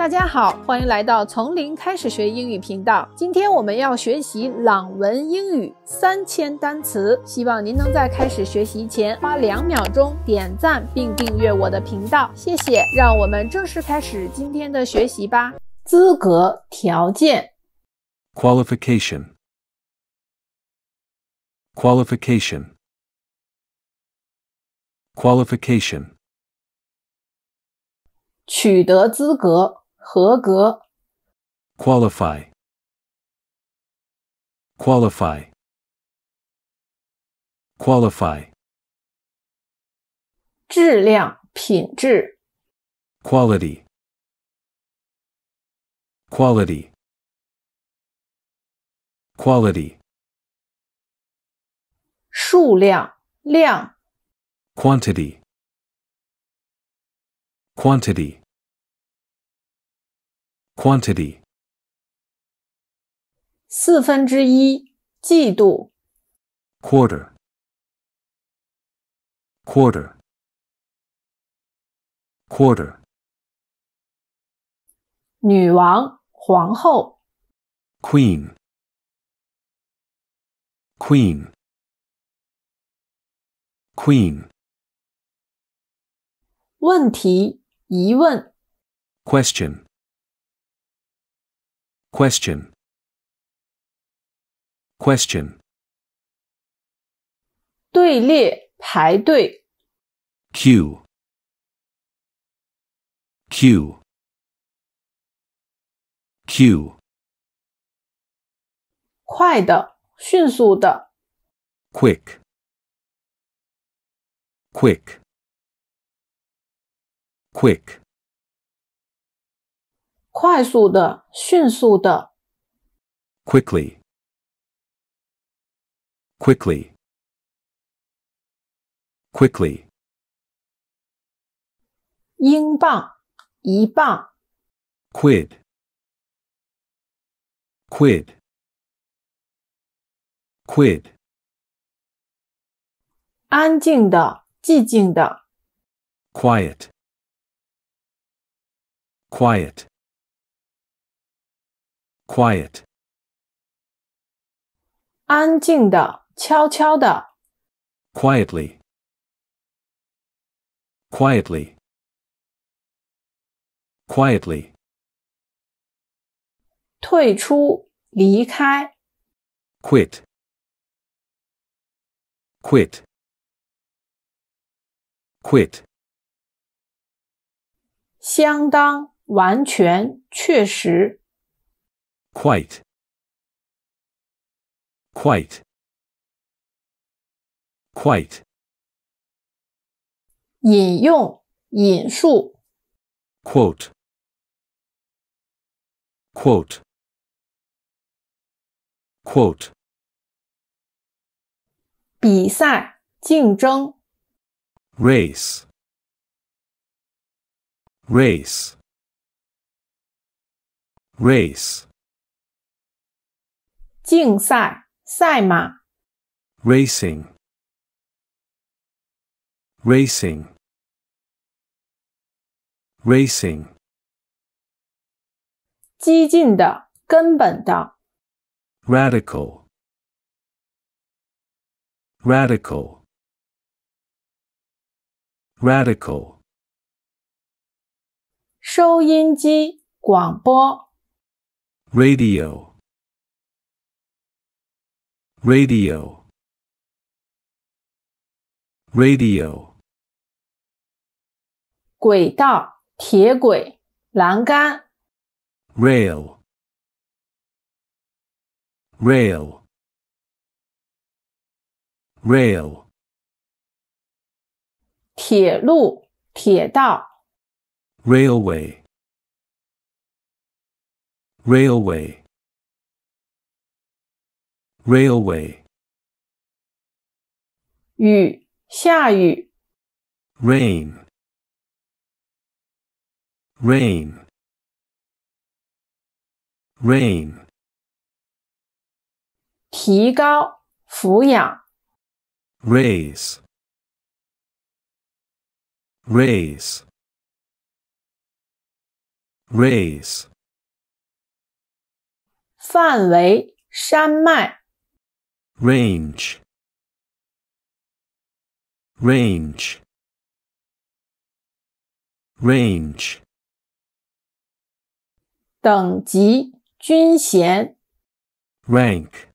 大家好，欢迎来到从零开始学英语频道。今天我们要学习《朗文英语三千单词》，希望您能在开始学习前花两秒钟点赞并订阅我的频道，谢谢。让我们正式开始今天的学习吧。资格条件，qualification，qualification，qualification，取得资格。合格。Qualify. Qualify. Qualify. 质量品质。Quality. Quality. Quality. 数量量。Quantity. Quantity. quantity. 四分之一季度 quarter quarter quarter 女王皇后 queen queen queen 问题疑问 question Question. Question. 队列排队 Q. Q. Q. Quick. Quick. Quick. 快速的、迅速的。quickly, quickly, quickly. 英镑、一磅。quid, quid, quid. 安静的、寂静的。quiet, quiet quiet. 安静的，悄悄的. quietly, quietly. Quietly. 退出，离开。quit, quit, quit. 相当，完全，确实。Quite. Quite. Quite. 引用、引述. Quote. Quote. Quote. 比赛、竞争. Race. Race. Race. 竞赛赛马，racing，racing，racing，激进的、根本的，radical，radical，radical，收音机广播，radio。radio radio 轨道、铁轨、栏杆。rail rail rail Railway. railway railway 雨下雨 rain rain rain 提高抚养 raise raise raise 范围山脉 range range range 等级军衔 rank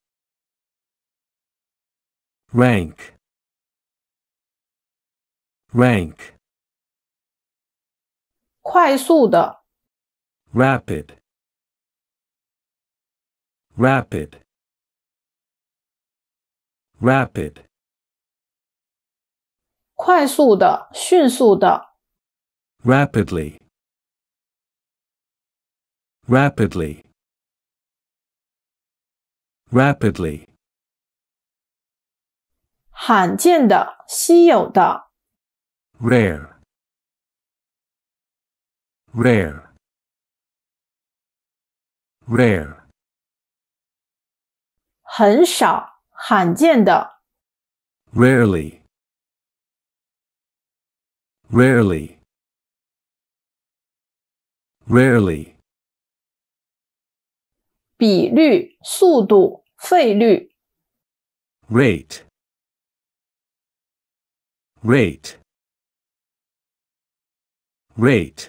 rank rank 快速的 rapid rapid rapid 快速的、迅速的。rapidly rapidly rapidly 罕见的、稀有的。rare rare rare 很少、罕见的，rarely，rarely，rarely。比率、速度、费率，rate，rate，rate。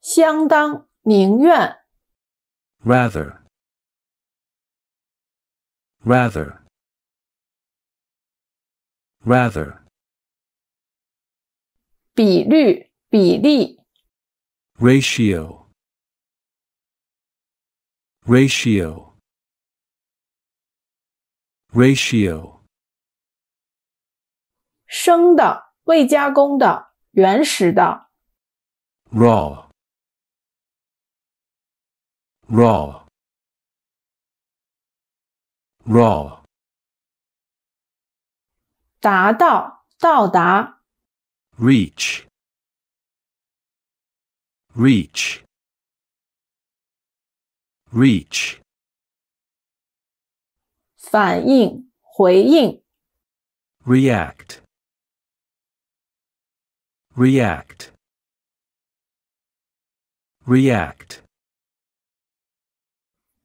相当，宁愿，rather。rather rather 比率比例 ratio ratio ratio 生的未加工的原始的 raw raw Raw，达到，到达。Reach，Reach，Reach，反应，回应。React，React，React，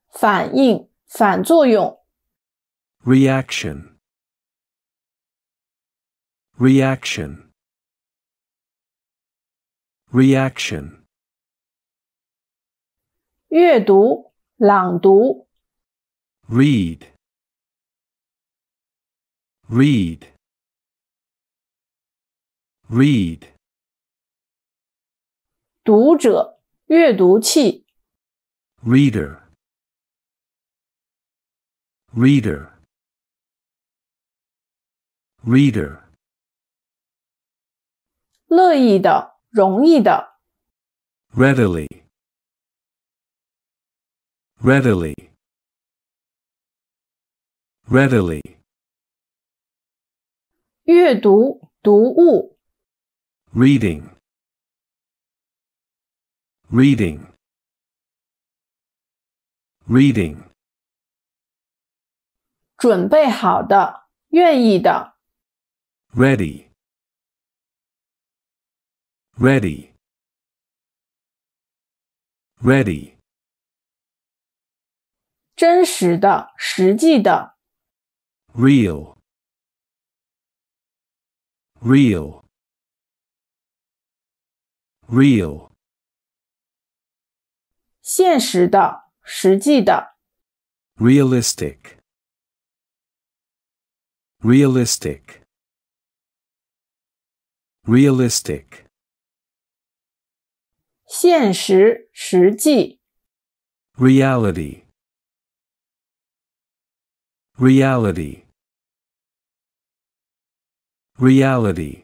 反应，反作用。Reaction. Reaction. Reaction. 阅读，朗读。Read. Read. Read. Reader. Reader reader 乐意的，容易的。readily readily readily 阅读，读物。reading reading reading 准备好的，愿意的。ready ready ready 真实的实际的 real real real 现实的实际的 realistic realistic realistic reality reality reality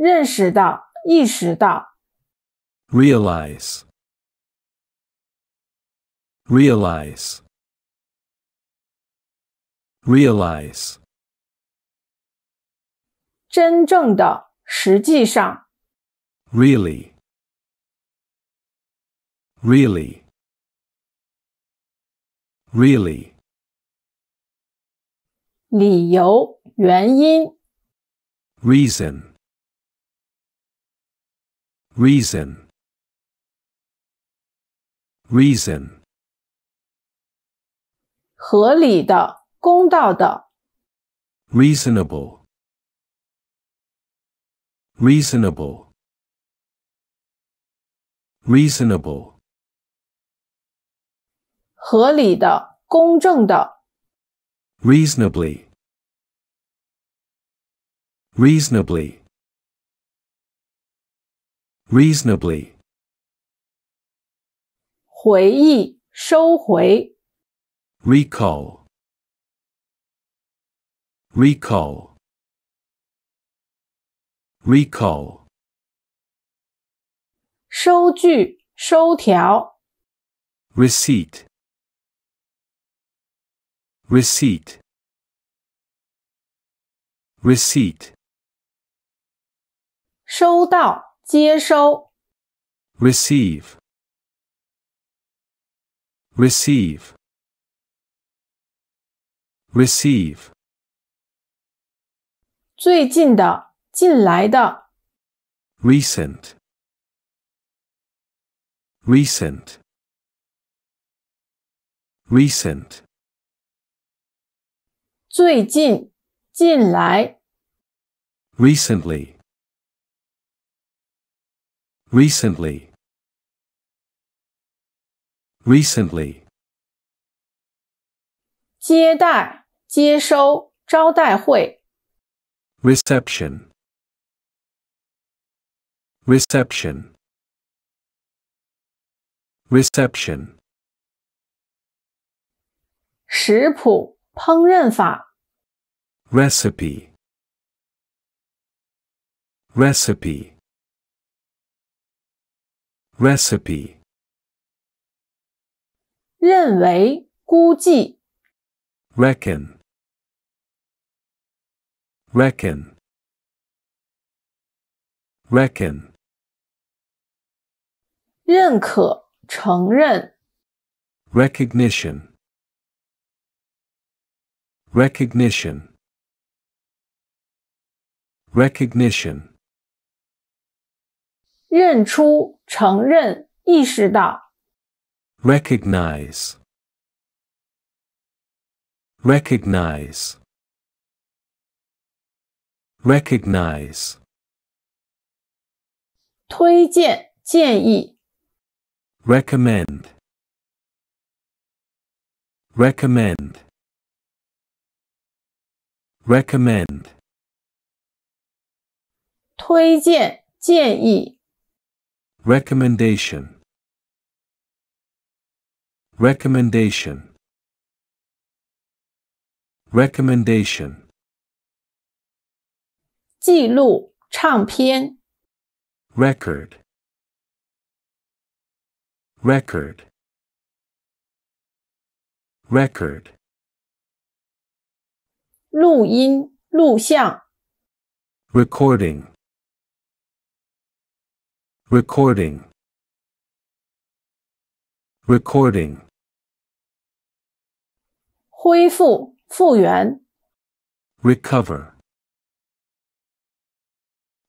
realize realize realize 真正的，实际上，really，really，really，理由、原因，reason，reason，reason，合理的、公道的，reasonable。reasonable reasonable 合理的、公正的。reasonably reasonably reasonably 回忆，收回. Recall, recall recall 收据、收条 receipt receipt receipt 收到、接收 receive receive receive 近来的 recent recent recent 最近近来 recently recently recently 接待接收招待会 reception Reception. Reception. 食谱、烹饪法。Recipe. Recipe. Recipe. 认为、估计。Reckon. Reckon. Reckon. 认可、承认、recognition、recognition、recognition、认出、承认、意识到、recognize、recognize、recognize、推荐、建议。recommend recommend recommend 推荐建议 recommendation recommendation recommendation 记录唱片 record record record 录音录像 recording recording recording 恢复复原 recover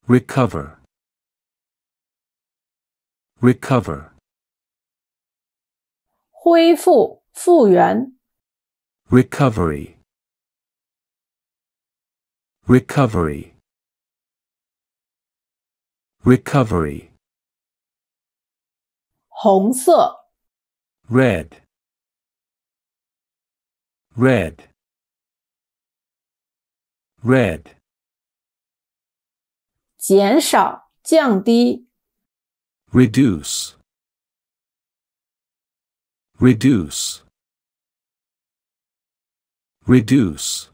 recover recover 恢复、复原。recovery, recovery, recovery. 红色 red, red, red. 减少、降低 reduce, Reduce. Reduce.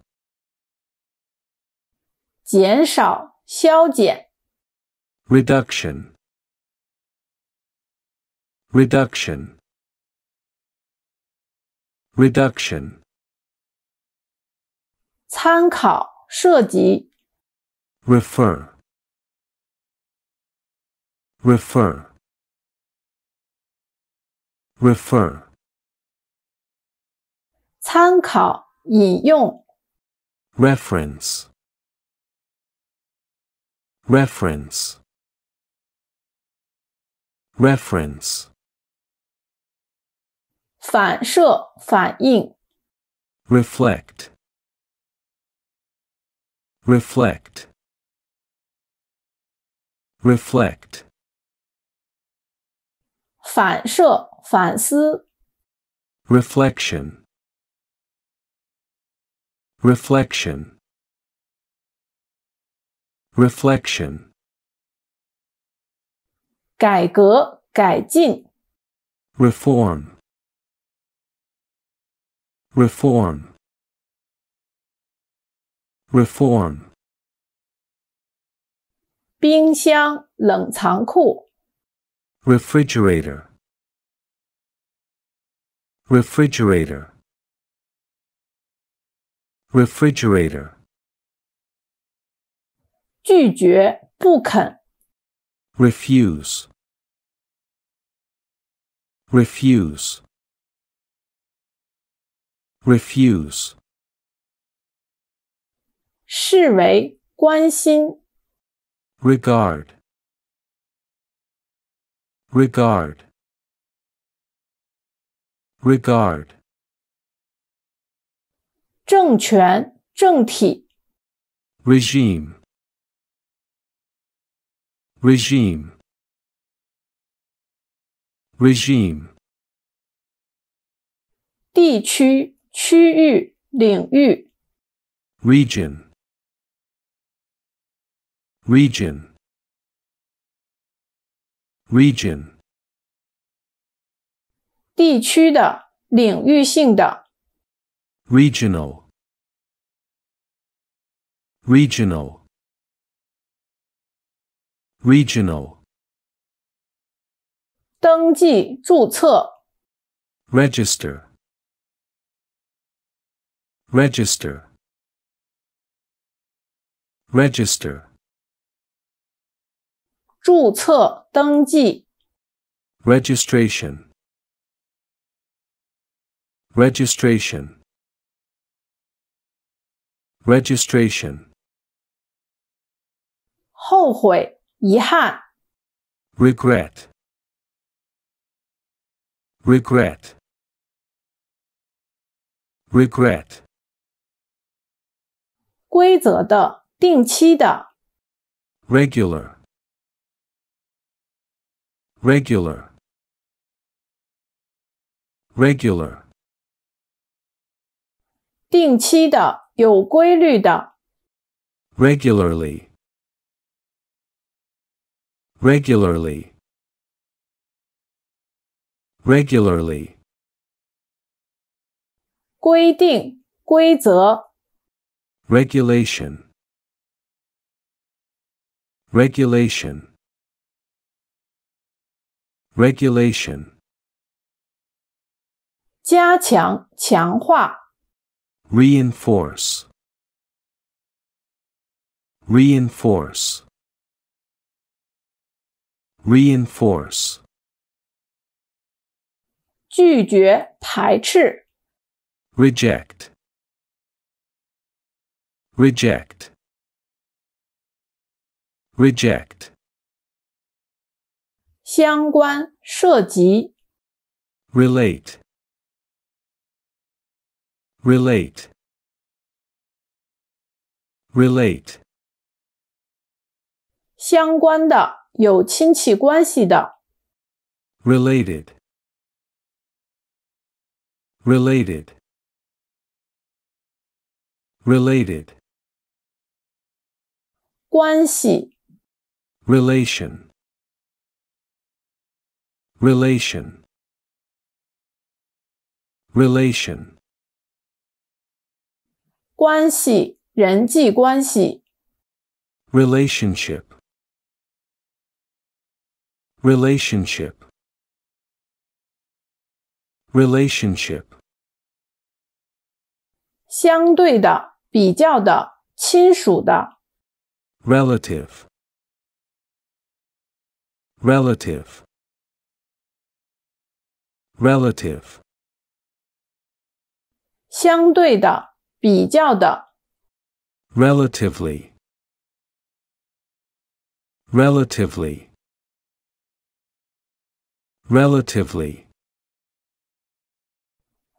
减少、消减。Reduction. Reduction. Reduction. 参考、涉及。Refer. Refer. Refer. 参考、引用。reference reference reference 反射、反应。reflect reflect reflect 反射、反思。reflection Reflection. Reflection. 改革、改进。Reform. Reform. Reform. 冰箱、冷藏库。Refrigerator. Refrigerator refrigerator 拒绝不肯 refuse refuse refuse regard regard regard 政权、政体、regime、regime、regime、地区、区域、领域、region、region、region、地区的、领域性的。Regional. Regional. Regional. 登记注册。Register. Register. Register. 注册登记。Registration. Registration. Registration. 后悔、遗憾。Regret. Regret. Regret. Regular. Regular. Regular. 定期的。有规律的。regularly，regularly，regularly。规定、规则。regulation，regulation，regulation。加强、强化。Reinforce. Reinforce. Reinforce. 拒绝、排斥。Reject. Reject. Reject. 相关、涉及。Relate. Relate. Relate. 相关的，有亲戚关系的。Related. Related. Related. 关系。Relation. Relation. Relation. 关系、人际关系。relationship relationship relationship 相对的、比较的、亲属的。relative relative relative 相对的。比较的，relatively，relatively，relatively，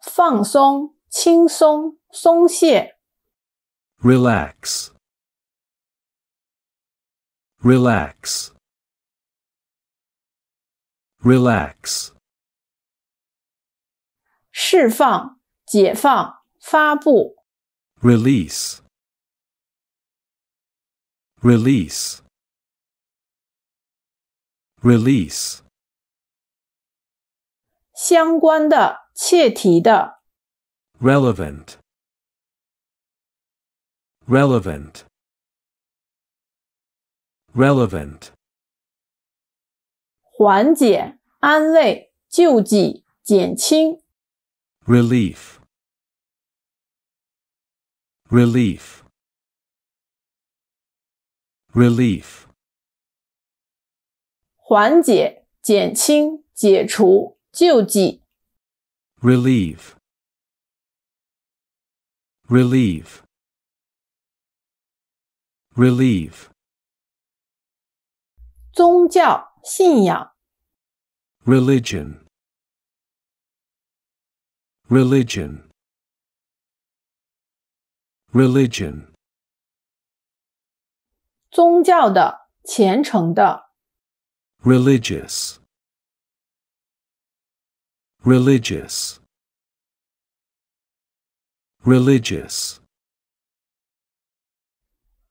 放松、轻松、松懈，relax，relax，relax，释放、解放、发布。Release. Release. Release. 相关的，切题的. Relevant. Relevant. Relevant. 缓解，安慰，救济，减轻. Relief. Relief. Relief. 缓解、减轻、解除、救济。Relieve. Relieve. Relieve. 宗教信仰。Religion. Religion religion 宗教的、虔诚的。religious religious religious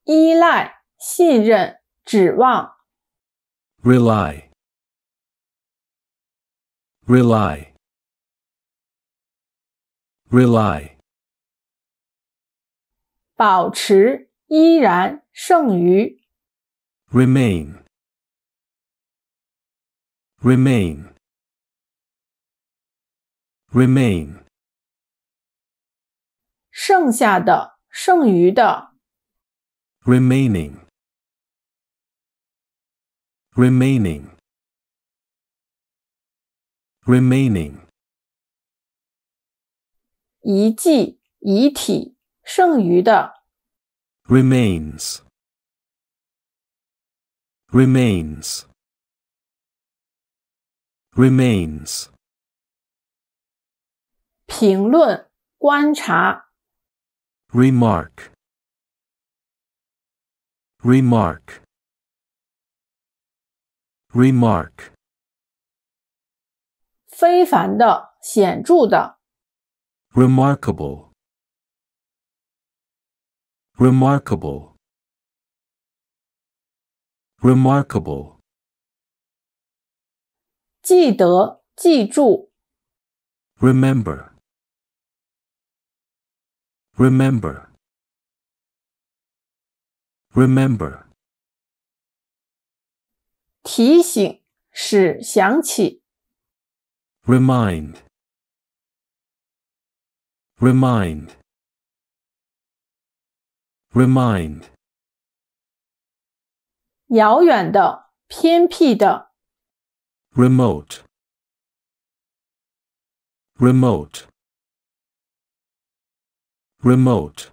依赖、信任、指望。rely rely rely 保持依然剩余，remain，remain，remain，剩下的、剩余的，remaining，remaining，remaining，遗迹、遗体。剩余的 remains remains remains remark remark remark remarkable Remarkable. Remarkable. 记得，记住。Remember. Remember. Remember. 提醒，使想起。Remind. Remind remind 遥远的、偏僻的 remote remote remote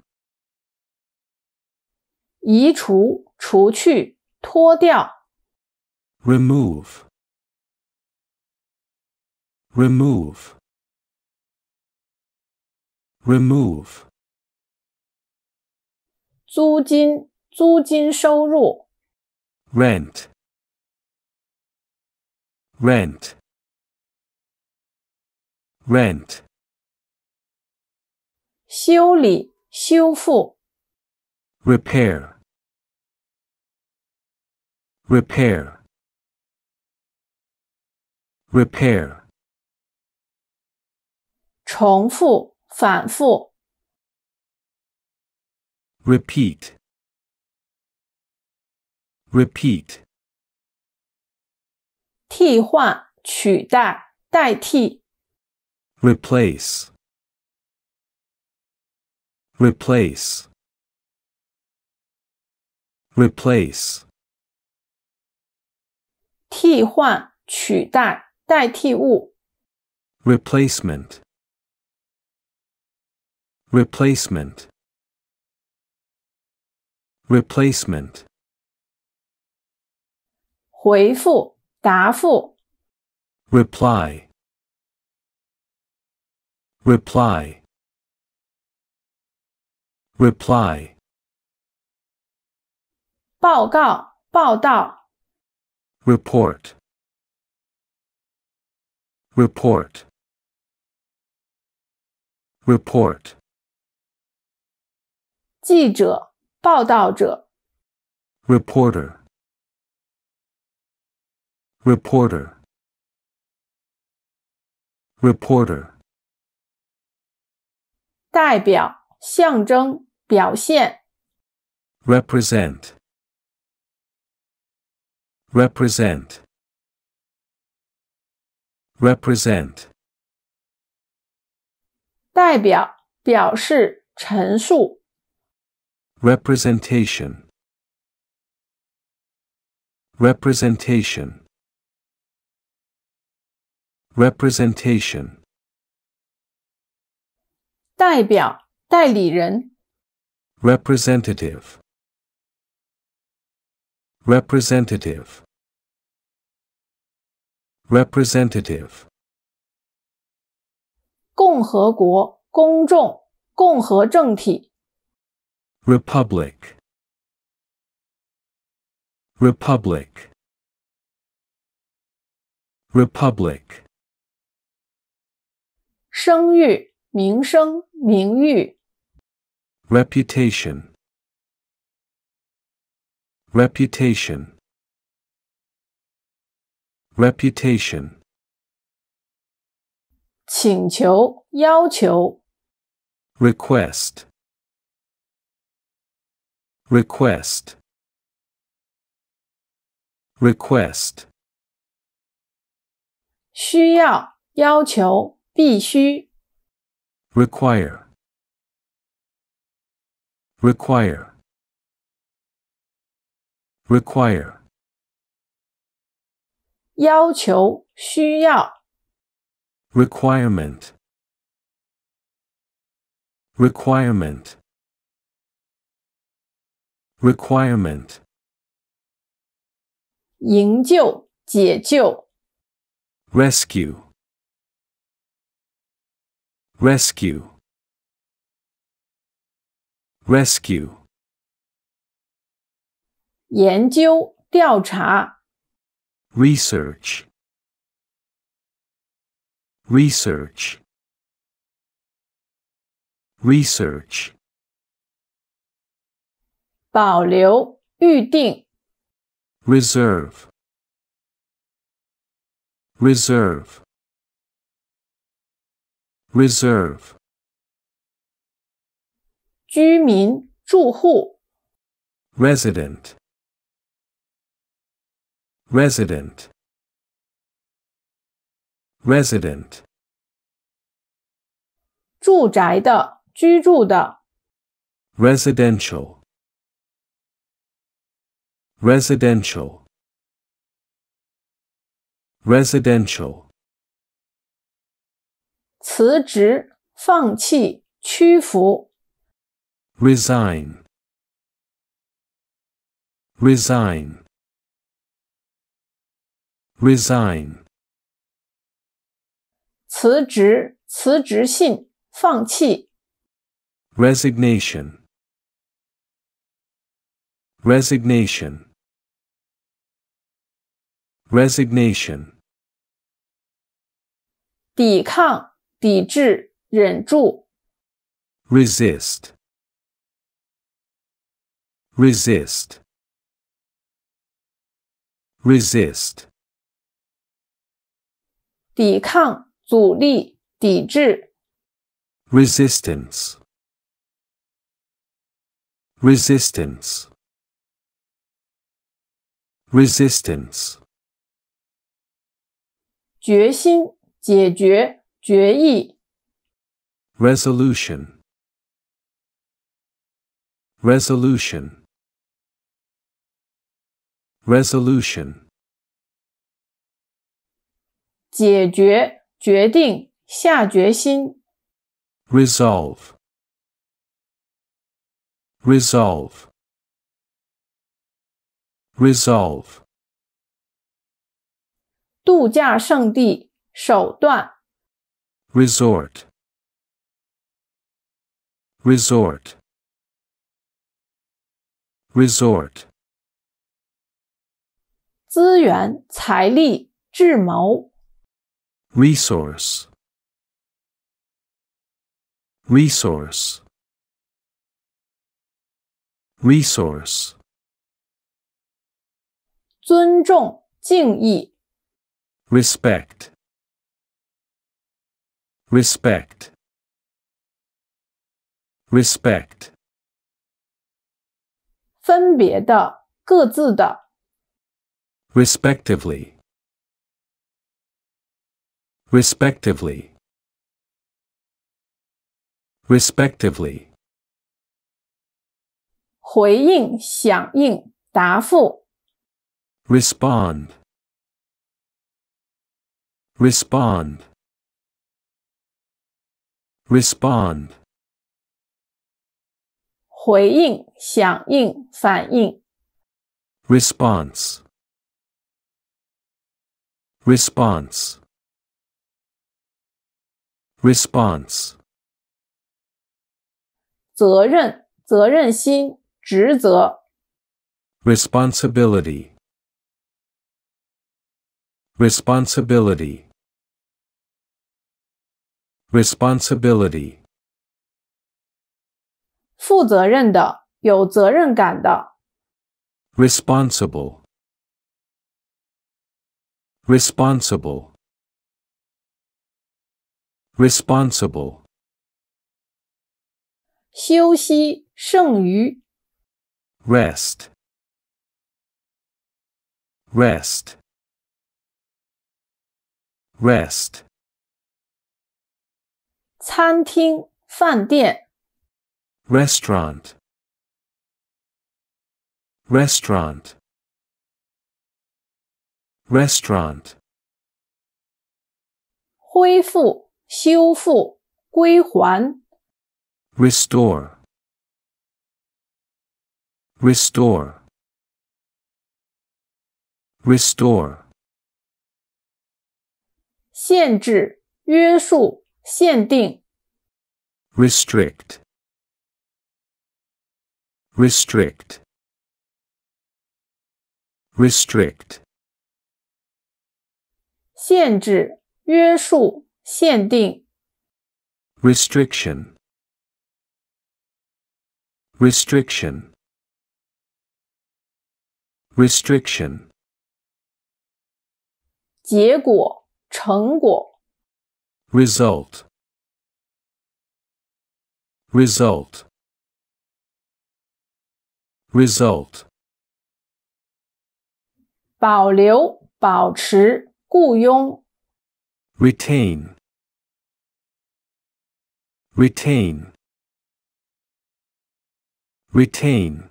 remove remove remove 租金，租金收入。Rent，rent，rent。修理，修复。Repair，repair，repair。重复，反复。Repeat. Repeat. 替换、取代、代替。Replace. Replace. Replace. 替换、取代、代替物。Replacement. Replacement. Replacement. 回复答复. Reply. Reply. Reply. 报告报道. Report. Report. Report. 记者。报道者，reporter，reporter，reporter，代表象征表现，represent，represent，represent，代表表示陈述。Representation Representation Representation 代表、代理人。Representative Representative Representative 共和国、公众、共和政体。Republic Republic Republic 声誉、名声、名誉。Reputation Reputation Reputation 请求，要求.请求、要求。Request Request. Request. 需要、要求、必须。Require. Require. Require. 要求、需要。Requirement. Requirement requirement 营救、解救 rescue rescue rescue research research research 保留、预定。reserve, reserve, reserve. 居民、住户。resident, resident, resident. Residential. Residential. Residential. 辞职、放弃、屈服。Resign. Resign. Resign. 辞职、辞职信、放弃。Resignation. Resignation. Resignation. 抵抗、抵制、忍住。Resist. Resist. Resist. 抵抗、阻力、抵制。Resistance. Resistance. Resistance. 决心、解决、决议。resolution, resolution, resolution resolve resolve, resolve。度假胜地手段，resort，resort，resort，资源财力智谋，resource，resource，resource，尊重敬意。Respect. Respect. Respect. 分别的，各自的. Respectively. Respectively. respectively. 回应，响应，答复. Respond. Respond. Respond. 回应、响应、反应。Response. Response. Response. 责任、责任心、职责。Responsibility. Responsibility responsibility 负责任的，有责任感的。responsible responsible responsible 休息，剩余。rest rest rest 餐厅、饭店。Restaurant. Restaurant. Restaurant. 恢复、修复、归还。Restore. Restore. Restore. 限制、约束。限定、restrict、restrict、restrict，限制、约束、限定。restriction、restriction、restriction，结果、成果。Result. Result. Result. 保留、保持、雇佣。Retain. Retain. Retain.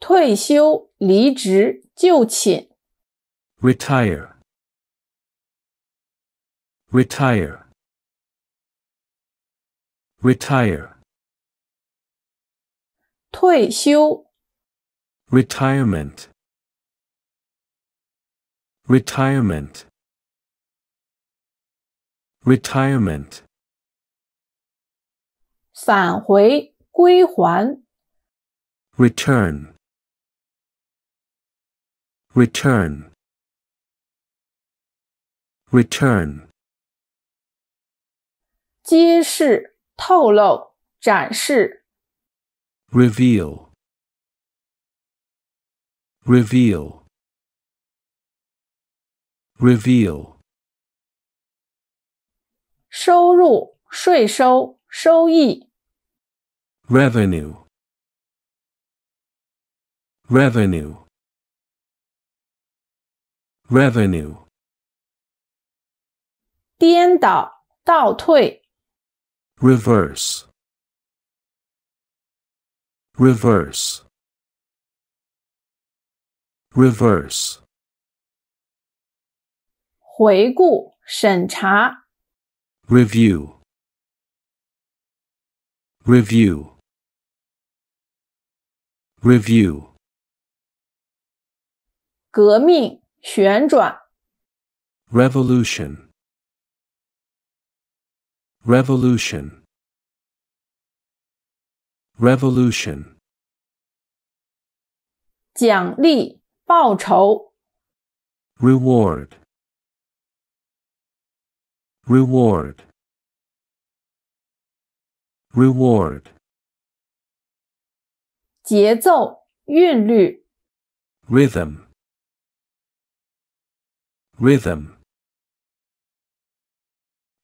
退休、离职、就寝。Retire. Retire. Retire. Retirement. Retirement. Retirement. 返回归还 Return. Return. Return. 揭示、透露、展示。reveal，reveal，reveal。收入、税收、收益。revenue，revenue，revenue。颠倒、倒退。reverse reverse reverse 回顾审查 review review review 革命旋转 revolution Revolution. Revolution. 奖励、报酬。Reward. Reward. Reward. 节奏、韵律。Rhythm. Rhythm.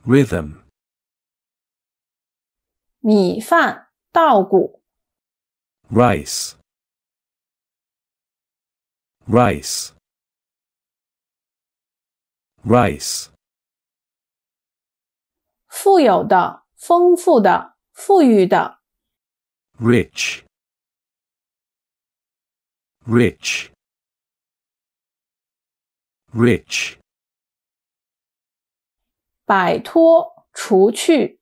Rhythm. 米饭，稻谷。rice，rice，rice。富有的，丰富的，富裕的。rich，rich，rich。摆脱，除去。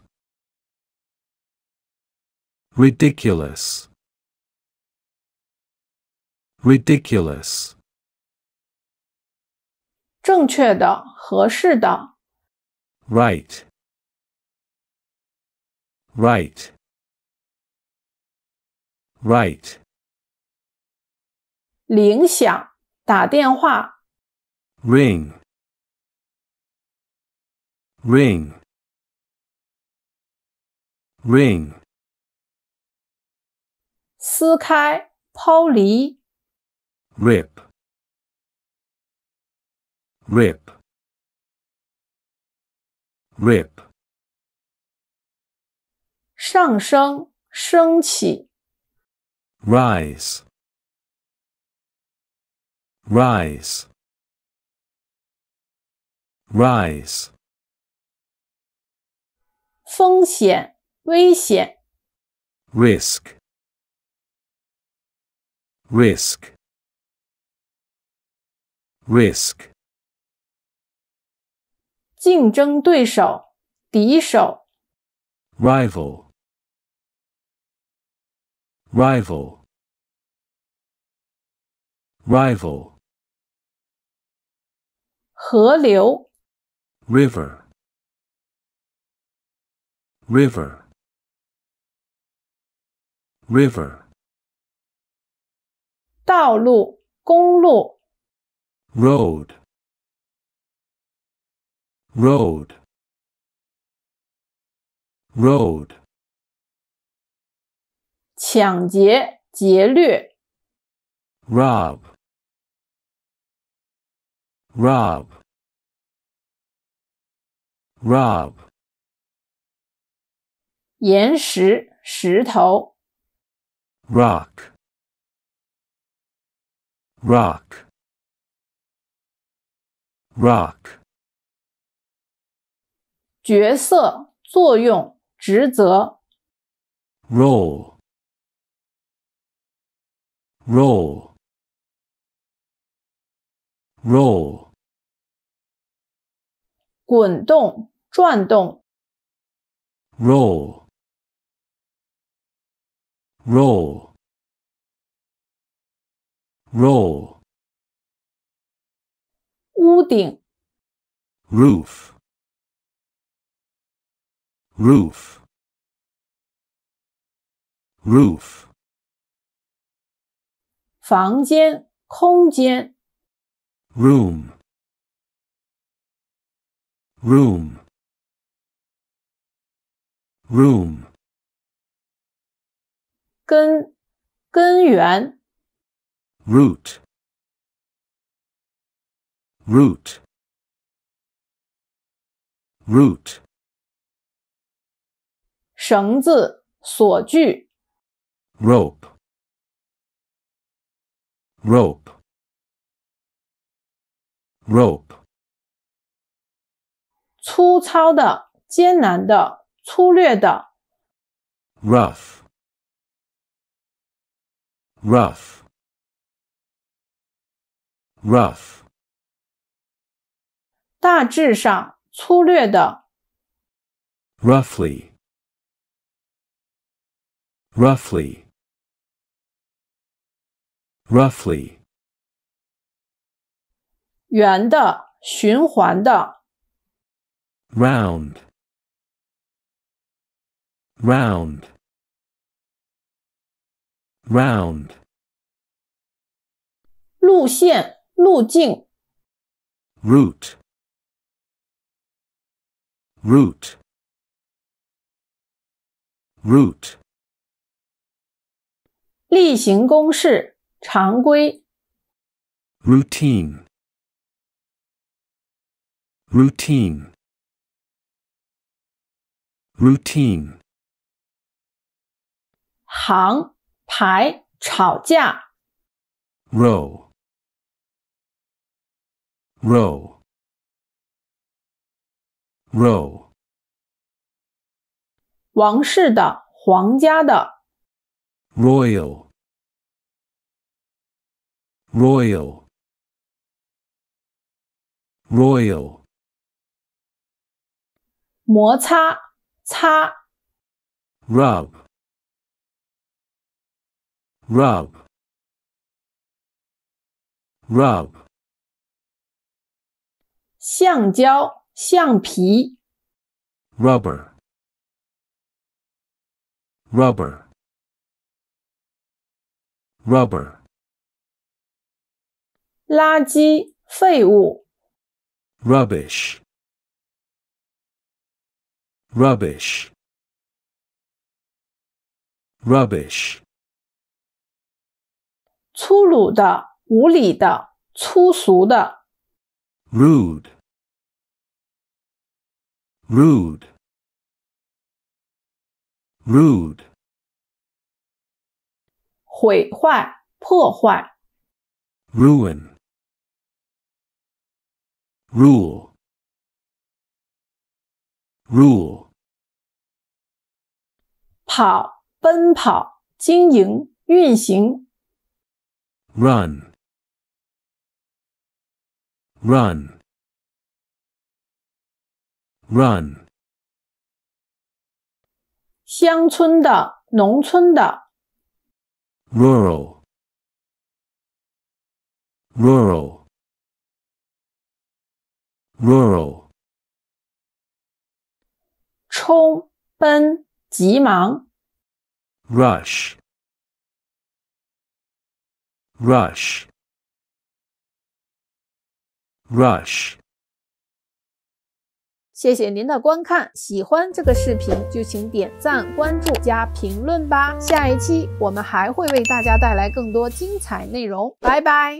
Ridiculous. Ridiculous. 正确的、合适的。Right. Right. Right. Ring. Ring. Ring. 撕开、抛离，rip，rip，rip；上升、升起，rise，rise，rise；风险、危险，risk。risk risk 竞争对手、敌手。rival rival rival 河流 river river river 道路、公路。Road, road, road。抢劫、劫掠。Rob, rob, rob。岩石、石头。Rock。Rock。Rock。角色、作用、职责。Roll。Roll。Roll。滚动、转动。Roll。Roll。roll 屋顶 roof roof roof 房间空间 room room room 根根源 root root root 绳子、锁具 rope rope rope 粗糙的、艰难的、粗略的 rough rough rough，大致上、粗略的。roughly, roughly, roughly, roughly. roughly，圆的、循环的。round, round, round，路线。路径。Route。Route。Route。例行公事，常规。Routine。Routine。Routine。行排吵架。Row。row row 王室的、皇家的。royal royal royal Rub. rub rub 橡胶、橡皮。rubber，rubber，rubber。垃圾、废物。rubbish，rubbish，rubbish。粗鲁的、无理的、粗俗的。rude rude rude 毁坏破坏 ruin rule rule 跑奔跑经营运行 run Run. Run. 乡村的，农村的。Rural. Rural. Rural. Rush, Rush. Rush，谢谢您的观看。喜欢这个视频就请点赞、关注加评论吧。下一期我们还会为大家带来更多精彩内容。拜拜。